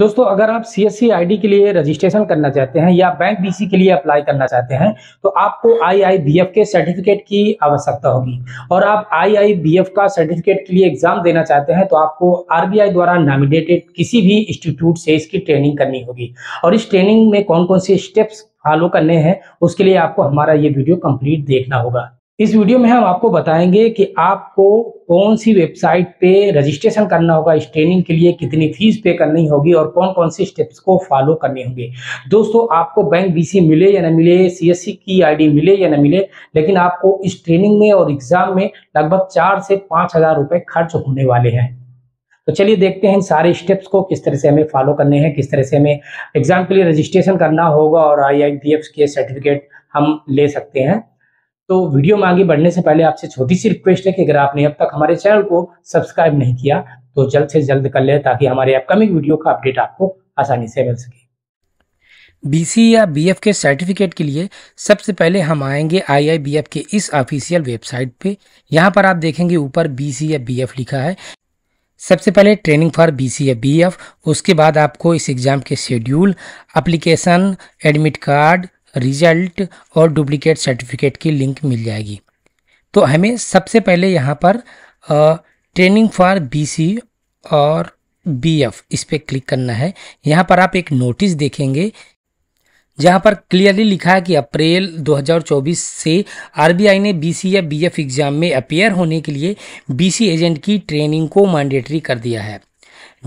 दोस्तों अगर आप सी एस के लिए रजिस्ट्रेशन करना चाहते हैं या बैंक बीसी के लिए अप्लाई करना चाहते हैं तो आपको आई के सर्टिफिकेट की आवश्यकता होगी और आप आई का सर्टिफिकेट के लिए एग्जाम देना चाहते हैं तो आपको आरबीआई द्वारा नॉमिनेटेड किसी भी इंस्टीट्यूट से इसकी ट्रेनिंग करनी होगी और इस ट्रेनिंग में कौन कौन से स्टेप्स फॉलो करने हैं उसके लिए आपको हमारा ये वीडियो कम्प्लीट देखना होगा इस वीडियो में हम आपको बताएंगे कि आपको कौन सी वेबसाइट पे रजिस्ट्रेशन करना होगा इस ट्रेनिंग के लिए कितनी फीस पे करनी होगी और कौन कौन से स्टेप्स को फॉलो करने होंगे दोस्तों आपको बैंक बीसी मिले या ना मिले सीएससी की आईडी मिले या ना मिले लेकिन आपको इस ट्रेनिंग में और एग्जाम में लगभग चार से पाँच हजार खर्च होने वाले हैं तो चलिए देखते हैं इन सारे स्टेप्स को किस तरह से हमें फॉलो करने हैं किस तरह से हमें एग्जाम के लिए रजिस्ट्रेशन करना होगा और आई के सर्टिफिकेट हम ले सकते हैं तो वीडियो में आगे बढ़ने से पहले आपसे छोटी सी रिक्वेस्ट है कि अगर आपने अब तक हमारे चैनल को सब्सक्राइब नहीं किया तो जल्द से जल्द कर ले ताकि हमारे अपकमिंग वीडियो का अपडेट आपको आसानी से मिल सके बी या बी के सर्टिफिकेट के लिए सबसे पहले हम आएंगे आई के इस ऑफिशियल वेबसाइट पे यहाँ पर आप देखेंगे ऊपर बीसी या बी लिखा है सबसे पहले ट्रेनिंग फॉर बी सी या बी उसके बाद आपको इस एग्ज़ाम के schedule application admit card result और डुप्लीकेट सर्टिफिकेट की लिंक मिल जाएगी तो हमें सबसे पहले यहाँ पर ट्रेनिंग फॉर बीसी और बीएफ इस पर क्लिक करना है यहाँ पर आप एक नोटिस देखेंगे जहाँ पर क्लियरली लिखा है कि अप्रैल 2024 से आरबीआई ने बीसी या बीएफ एग्ज़ाम में अपेयर होने के लिए बीसी एजेंट की ट्रेनिंग को मैंडेटरी कर दिया है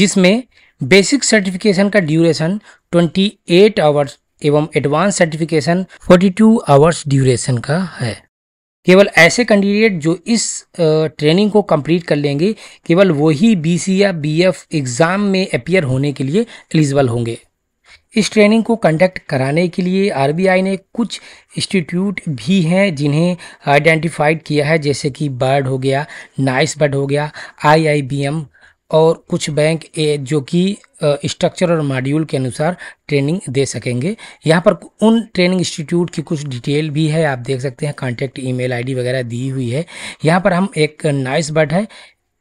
जिसमें बेसिक सर्टिफिकेशन का ड्यूरेशन 28 आवर्स एवं एडवांस सर्टिफिकेशन 42 आवर्स ड्यूरेशन का है केवल ऐसे कैंडिडेट जो इस ट्रेनिंग को कंप्लीट कर लेंगे केवल वही बीसी या बीएफ एग्ज़ाम में अपियर होने के लिए एलिजिबल होंगे इस ट्रेनिंग को कंडक्ट कराने के लिए आरबीआई ने कुछ इंस्टीट्यूट भी हैं जिन्हें आइडेंटिफाइड किया है जैसे कि बर्ड हो गया नाइस बर्ड हो गया आईआईबीएम और कुछ बैंक ए, जो कि स्ट्रक्चर और मॉड्यूल के अनुसार ट्रेनिंग दे सकेंगे यहाँ पर उन ट्रेनिंग इंस्टीट्यूट की कुछ डिटेल भी है आप देख सकते हैं कांटेक्ट ईमेल आईडी वगैरह दी हुई है यहाँ पर हम एक नाइस बर्ड है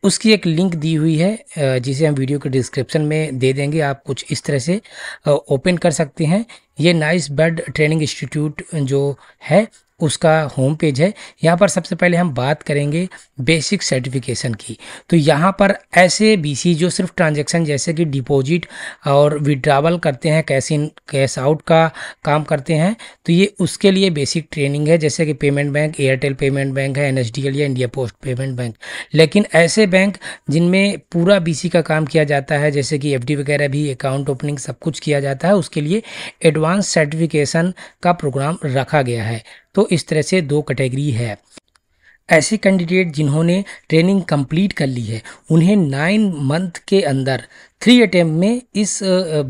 उसकी एक लिंक दी हुई है जिसे हम वीडियो के डिस्क्रिप्शन में दे देंगे आप कुछ इस तरह से ओपन कर सकते हैं ये नाइस बर्ड ट्रेनिंग इंस्टीट्यूट जो है उसका होम पेज है यहाँ पर सबसे पहले हम बात करेंगे बेसिक सर्टिफिकेशन की तो यहाँ पर ऐसे बीसी जो सिर्फ ट्रांजैक्शन जैसे कि डिपॉजिट और विड्रावल करते हैं कैश इन कैश आउट का काम करते हैं तो ये उसके लिए बेसिक ट्रेनिंग है जैसे कि payment bank Airtel payment bank है एन या इंडिया पोस्ट पेमेंट बैंक लेकिन ऐसे बैंक जिनमें पूरा बी का काम किया जाता है जैसे कि एफ वगैरह भी अकाउंट ओपनिंग सब कुछ किया जाता है उसके लिए एडवांस सर्टिफिकेशन का प्रोग्राम रखा गया है तो इस तरह से दो कैटेगरी है ऐसे कैंडिडेट जिन्होंने ट्रेनिंग कंप्लीट कर ली है उन्हें नाइन मंथ के अंदर थ्री अटैम्प्ट में इस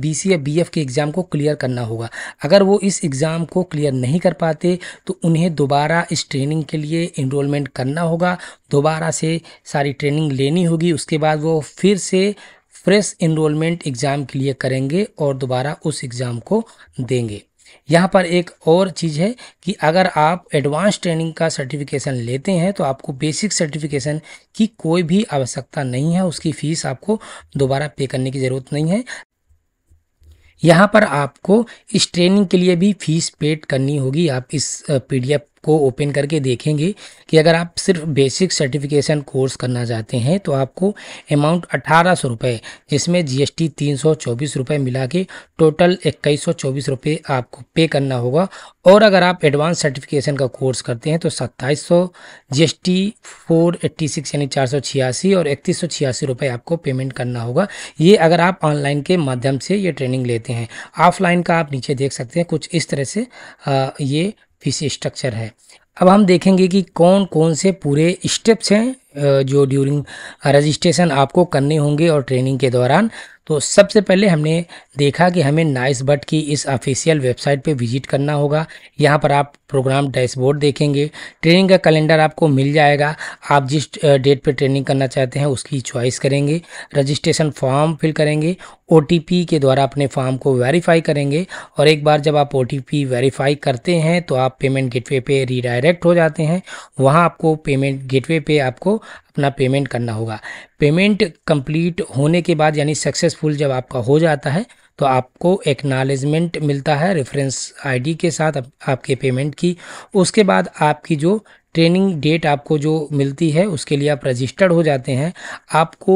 बी सी या बी एफ के एग्ज़ाम को क्लियर करना होगा अगर वो इस एग्ज़ाम को क्लियर नहीं कर पाते तो उन्हें दोबारा इस ट्रेनिंग के लिए इनरोलमेंट करना होगा दोबारा से सारी ट्रेनिंग लेनी होगी उसके बाद वो फिर से फ्रेश इनरोलमेंट एग्ज़ाम के लिए करेंगे और दोबारा उस एग्ज़ाम को देंगे यहाँ पर एक और चीज़ है कि अगर आप एडवांस ट्रेनिंग का सर्टिफिकेशन लेते हैं तो आपको बेसिक सर्टिफिकेशन की कोई भी आवश्यकता नहीं है उसकी फ़ीस आपको दोबारा पे करने की ज़रूरत नहीं है यहाँ पर आपको इस ट्रेनिंग के लिए भी फीस पेड करनी होगी आप इस पीडीएफ को ओपन करके देखेंगे कि अगर आप सिर्फ बेसिक सर्टिफिकेशन कोर्स करना चाहते हैं तो आपको अमाउंट अठारह सौ रुपये जिसमें जी एस टी तीन सौ चौबीस रुपये मिला के टोटल इक्कीस सौ चौबीस रुपये आपको पे करना होगा और अगर आप एडवांस सर्टिफिकेशन का कोर्स करते हैं तो सत्ताईस सौ G S T four eighty six यानी चार सौ छियासी और इकतीस सौ छियासी रुपये आपको पेमेंट करना होगा ये अगर आप ऑनलाइन के माध्यम से ये ट्रेनिंग लेते हैं ऑफलाइन का आप नीचे देख सकते हैं कुछ इस तरह से आ, ये फिश स्ट्रक्चर है अब हम देखेंगे कि कौन कौन से पूरे स्टेप्स हैं जो ड्यूरिंग रजिस्ट्रेशन आपको करने होंगे और ट्रेनिंग के दौरान तो सबसे पहले हमने देखा कि हमें नाइस बट की इस ऑफिशियल वेबसाइट पे विजिट करना होगा यहाँ पर आप प्रोग्राम डैशबोर्ड देखेंगे ट्रेनिंग का कैलेंडर आपको मिल जाएगा आप जिस डेट पे ट्रेनिंग करना चाहते हैं उसकी चॉइस करेंगे रजिस्ट्रेशन फॉर्म फिल करेंगे ओ के द्वारा अपने फॉर्म को वेरीफाई करेंगे और एक बार जब आप ओ वेरीफाई करते हैं तो आप पेमेंट गेटवे पे रीडायरेक्ट हो जाते हैं वहाँ आपको पेमेंट गेटवे पे आपको अपना पेमेंट करना होगा पेमेंट कंप्लीट होने के बाद यानी सक्सेसफुल जब आपका हो जाता है तो आपको एक्नॉलेजमेंट मिलता है रेफरेंस आईडी के साथ आप, आपके पेमेंट की उसके बाद आपकी जो ट्रेनिंग डेट आपको जो मिलती है उसके लिए आप रजिस्टर्ड हो जाते हैं आपको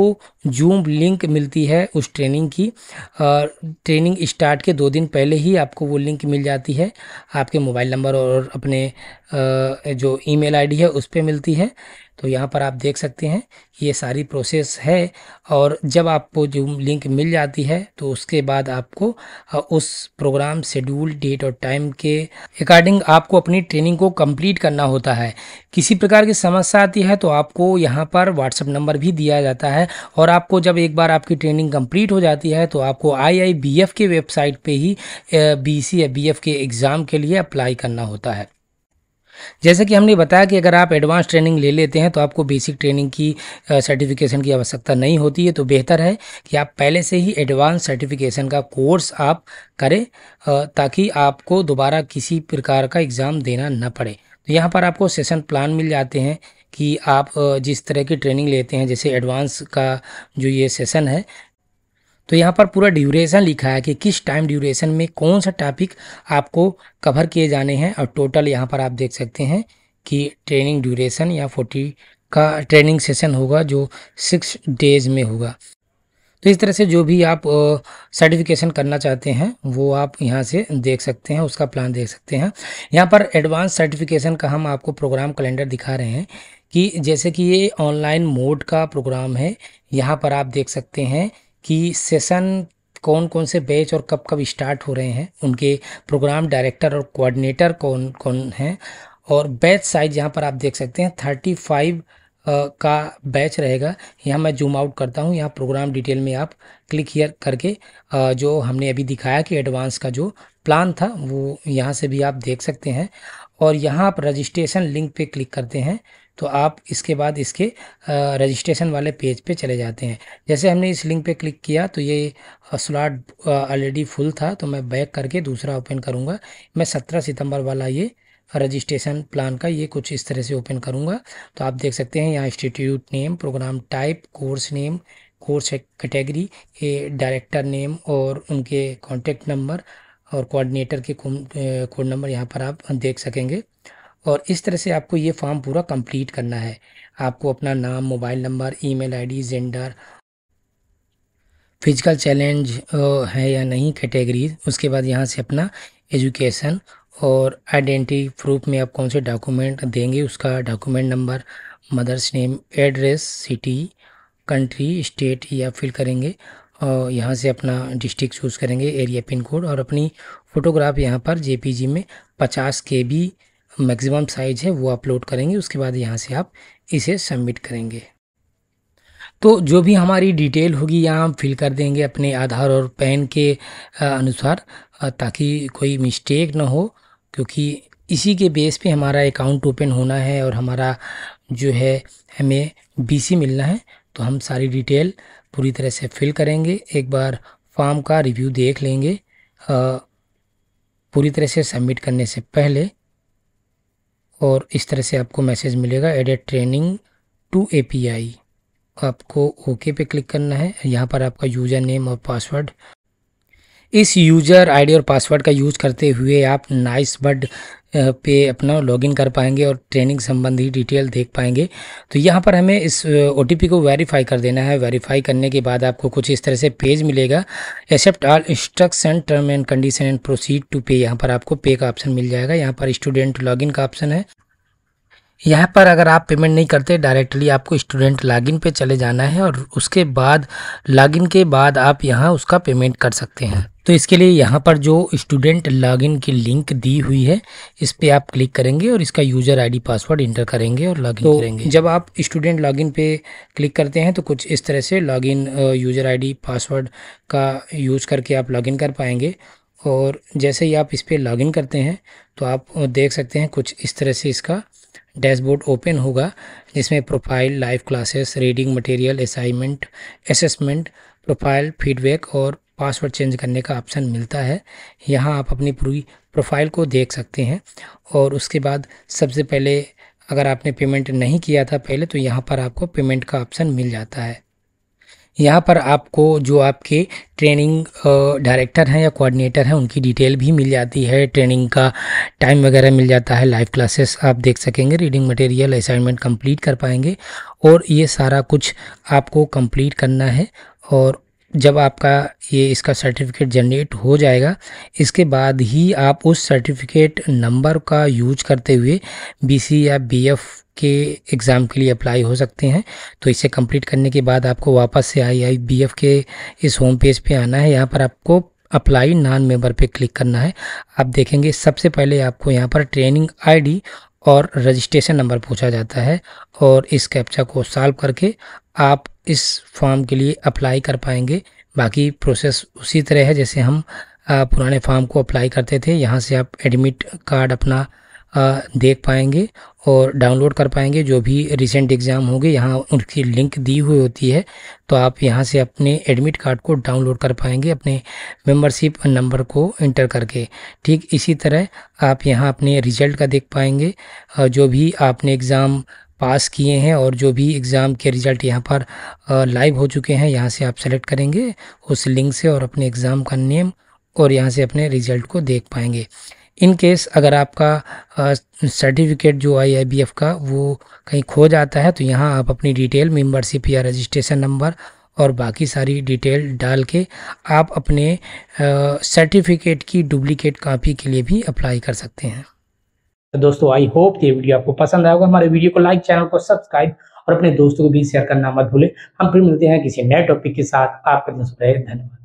जूम लिंक मिलती है उस ट्रेनिंग की और ट्रेनिंग स्टार्ट के दो दिन पहले ही आपको वो लिंक मिल जाती है आपके मोबाइल नंबर और अपने जो ईमेल आईडी है उस पर मिलती है तो यहाँ पर आप देख सकते हैं ये सारी प्रोसेस है और जब आपको जो लिंक मिल जाती है तो उसके बाद आपको उस प्रोग्राम शेड्यूल डेट और टाइम के अकॉर्डिंग आपको अपनी ट्रेनिंग को कंप्लीट करना होता है किसी प्रकार की समस्या आती है तो आपको यहाँ पर व्हाट्सअप नंबर भी दिया जाता है और आपको जब एक बार आपकी ट्रेनिंग कम्प्लीट हो जाती है तो आपको आई के वेबसाइट पर ही बी सी या बी के एग्ज़ाम के लिए अप्लाई करना होता है जैसे कि हमने बताया कि अगर आप एडवांस ट्रेनिंग ले लेते हैं तो आपको बेसिक ट्रेनिंग की सर्टिफिकेशन की आवश्यकता नहीं होती है तो बेहतर है कि आप पहले से ही एडवांस सर्टिफिकेशन का कोर्स आप करें ताकि आपको दोबारा किसी प्रकार का एग्ज़ाम देना न पड़े तो यहाँ पर आपको सेशन प्लान मिल जाते हैं कि आप जिस तरह की ट्रेनिंग लेते हैं जैसे एडवांस का जो ये सेशन है तो यहाँ पर पूरा ड्यूरेशन लिखा है कि किस टाइम ड्यूरेशन में कौन सा टॉपिक आपको कवर किए जाने हैं और टोटल यहाँ पर आप देख सकते हैं कि ट्रेनिंग ड्यूरेशन या फोर्टी का ट्रेनिंग सेशन होगा जो सिक्स डेज में होगा तो इस तरह से जो भी आप सर्टिफिकेशन करना चाहते हैं वो आप यहाँ से देख सकते हैं उसका प्लान देख सकते हैं यहाँ पर एडवांस सर्टिफिकेशन का हम आपको प्रोग्राम कैलेंडर दिखा रहे हैं कि जैसे कि ये ऑनलाइन मोड का प्रोग्राम है यहाँ पर आप देख सकते हैं कि सेशन कौन कौन से बैच और कब कब स्टार्ट हो रहे हैं उनके प्रोग्राम डायरेक्टर और कोऑर्डिनेटर कौन कौन हैं और बैच साइज यहाँ पर आप देख सकते हैं थर्टी फाइव का बैच रहेगा यहाँ मैं जूम आउट करता हूँ यहाँ प्रोग्राम डिटेल में आप क्लिक हीयर करके जो हमने अभी दिखाया कि एडवांस का जो प्लान था वो यहाँ से भी आप देख सकते हैं और यहाँ आप रजिस्ट्रेशन लिंक पे क्लिक करते हैं तो आप इसके बाद इसके रजिस्ट्रेशन वाले पेज पे चले जाते हैं जैसे हमने इस लिंक पे क्लिक किया तो ये स्लॉट ऑलरेडी फुल था तो मैं बैक करके दूसरा ओपन करूँगा मैं सत्रह सितम्बर वाला ये रजिस्ट्रेशन प्लान का ये कुछ इस तरह से ओपन करूँगा तो आप देख सकते हैं यहाँ institute name program type course name course category ये डायरेक्टर नेम और उनके कॉन्टैक्ट नंबर और कोऑर्डिनेटर के कोड नंबर यहाँ पर आप देख सकेंगे और इस तरह से आपको ये फॉर्म पूरा कंप्लीट करना है आपको अपना नाम mobile number email ID gender physical challenge है या नहीं कैटेगरी उसके बाद यहाँ से अपना एजुकेशन और आइडेंटिटी प्रूफ में आप कौन से डॉक्यूमेंट देंगे उसका document number mother's name address city country state या फिल करेंगे यहाँ से अपना डिस्ट्रिक्ट चूज़ करेंगे एरिया पिन कोड और अपनी फ़ोटोग्राफ यहाँ पर जे में पचास के बी मैक्सिमम साइज़ है वो अपलोड करेंगे उसके बाद यहाँ से आप इसे सबमिट करेंगे तो जो भी हमारी डिटेल होगी यहाँ हम फिल कर देंगे अपने आधार और पैन के अनुसार ताकि कोई मिस्टेक ना हो क्योंकि इसी के बेस पे हमारा अकाउंट ओपन होना है और हमारा जो है हमें बीसी मिलना है तो हम सारी डिटेल पूरी तरह से फिल करेंगे एक बार फॉर्म का रिव्यू देख लेंगे पूरी तरह से सबमिट करने से पहले और इस तरह से आपको मैसेज मिलेगा एडेड ट्रेनिंग टू एपीआई आपको ओके पे क्लिक करना है यहाँ पर आपका यूज़र नेम और पासवर्ड इस यूज़र आईडी और पासवर्ड का यूज़ करते हुए आप नाइस बड पे अपना लॉगिन कर पाएंगे और ट्रेनिंग संबंधी डिटेल देख पाएंगे तो यहाँ पर हमें इस ओ को वेरीफाई कर देना है वेरीफाई करने के बाद आपको कुछ इस तरह से पेज मिलेगा accept all instruction term and condition and proceed to pay यहाँ पर आपको पे का ऑप्शन मिल जाएगा यहाँ पर स्टूडेंट लॉगिन का ऑप्शन है यहाँ पर अगर आप पेमेंट नहीं करते डायरेक्टली आपको स्टूडेंट लॉगिन पे चले जाना है और उसके बाद लॉगिन के बाद आप यहाँ उसका पेमेंट कर सकते हैं तो इसके लिए यहाँ पर जो स्टूडेंट लॉगिन की लिंक दी हुई है इस पर आप क्लिक करेंगे और इसका यूज़र आईडी पासवर्ड इंटर करेंगे और लॉगिन तो करेंगे जब आप स्टूडेंट लॉगिन पे क्लिक करते हैं तो कुछ इस तरह से लॉगिन यूज़र आईडी पासवर्ड का यूज़ करके आप लॉगिन कर पाएंगे और जैसे ही आप इस पर लॉगिन करते हैं तो आप देख सकते हैं कुछ इस तरह से इसका डैशबोर्ड ओपन होगा जिसमें profile live classes reading material assignment assessment profile feedback और पासवर्ड चेंज करने का ऑप्शन मिलता है यहाँ आप अपनी पूरी प्रोफाइल को देख सकते हैं और उसके बाद सबसे पहले अगर आपने पेमेंट नहीं किया था पहले तो यहाँ पर आपको पेमेंट का ऑप्शन मिल जाता है यहाँ पर आपको जो आपके ट्रेनिंग डायरेक्टर हैं या कोऑर्डिनेटर हैं उनकी डिटेल भी मिल जाती है ट्रेनिंग का टाइम वगैरह मिल जाता है लाइव क्लासेस आप देख सकेंगे रीडिंग मटेरियल असाइनमेंट कंप्लीट कर पाएंगे और ये सारा कुछ आपको कंप्लीट करना है और जब आपका ये इसका सर्टिफिकेट जनरेट हो जाएगा इसके बाद ही आप उस सर्टिफिकेट नंबर का यूज करते हुए बीसी या बीएफ के एग्ज़ाम के लिए अप्लाई हो सकते हैं तो इसे कंप्लीट करने के बाद आपको वापस से आई आई बी एफ के इस होम पेज पे आना है यहाँ पर आपको अप्लाई नॉन मेंबर पे क्लिक करना है आप देखेंगे सबसे पहले आपको यहाँ पर ट्रेनिंग आईडी और रजिस्ट्रेशन नंबर पूछा जाता है और इस कैप्चा को सॉल्व करके आप इस फॉर्म के लिए अप्लाई कर पाएंगे बाकी प्रोसेस उसी तरह है जैसे हम पुराने फॉर्म को अप्लाई करते थे यहाँ से आप एडमिट कार्ड अपना देख पाएंगे और डाउनलोड कर पाएंगे जो भी रिसेंट एग्ज़ाम होंगे यहाँ उनकी लिंक दी हुई होती है तो आप यहाँ से अपने एडमिट कार्ड को डाउनलोड कर पाएंगे अपने मेंबरशिप नंबर को इंटर करके ठीक इसी तरह आप यहाँ अपने रिजल्ट का देख पाएंगे जो भी आपने एग्ज़ाम पास किए हैं और जो भी एग्ज़ाम के रिज़ल्ट यहाँ पर लाइव हो चुके हैं यहाँ से आप सेलेक्ट करेंगे उस लिंक से और अपने एग्ज़ाम का नेम और यहाँ से अपने रिज़ल्ट को देख पाएंगे इन केस अगर आपका सर्टिफिकेट जो आई का वो कहीं खो जाता है तो यहाँ आप अपनी डिटेल मेंबरशिप या रजिस्ट्रेशन नंबर और बाकी सारी डिटेल डाल के आप अपने सर्टिफिकेट की डुप्लीकेट कॉपी के लिए भी अप्लाई कर सकते हैं तो दोस्तों आई होप ये वीडियो आपको पसंद आएगा हमारे वीडियो को लाइक चैनल को सब्सक्राइब और अपने दोस्तों को भी शेयर करना मत भूलें हम फिर मिलते हैं किसी नए टॉपिक के साथ आपका धन्यवाद